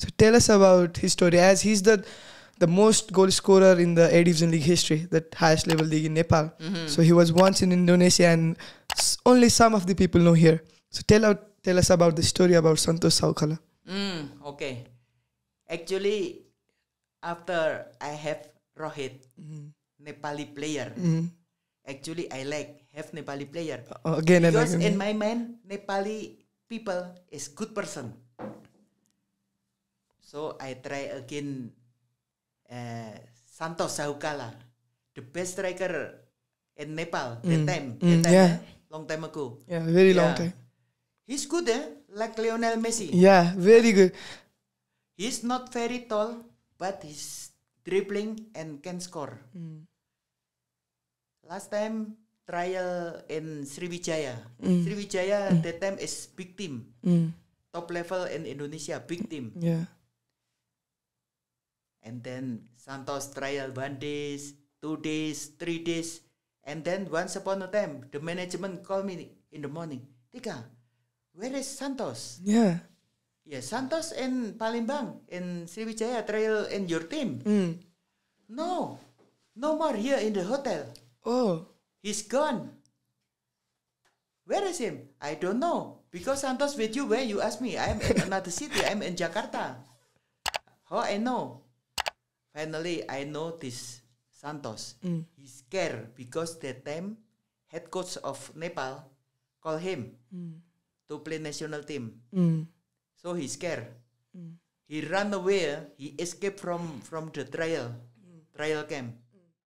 So tell us about his story as he's the the most goal scorer in the A Division League history, the highest level league in Nepal. Mm-hmm. So he was once in Indonesia, and only some of the people know here. So tell out, tell us about the story about Santos Saukala. Mm, okay, actually, after I have Rohit, mm. Nepali player. Mm. Actually, I like have Nepali player. Uh, again, because again. in my mind, Nepali people is good person. So I try again uh, Santos Sahukala, the best striker in Nepal mm. that time, mm, that time yeah. Eh, long time ago. Yeah, very yeah. long time. He's good, eh? Like Lionel Messi. Yeah, very good. He's not very tall, but he's dribbling and can score. Mm. Last time trial in Sriwijaya. Mm. Sriwijaya mm. that time is big team. Mm. Top level in Indonesia, big team. Yeah and then Santos trial one days, two days, three days, and then once upon a time the management call me in the morning, Tika, where is Santos? Yeah. Yeah, Santos and Palembang and Sriwijaya trial in your team. Mm. No, no more here in the hotel. Oh, he's gone. Where is him? I don't know. Because Santos with you, where you ask me? I'm in another city. I'm in Jakarta. How I know? finally I noticed Santos. Mm. He's scared because that time head coach of Nepal call him mm. to play national team. Mm. So he's scared. Mm. He run away. He escaped from from the trial mm. trial camp.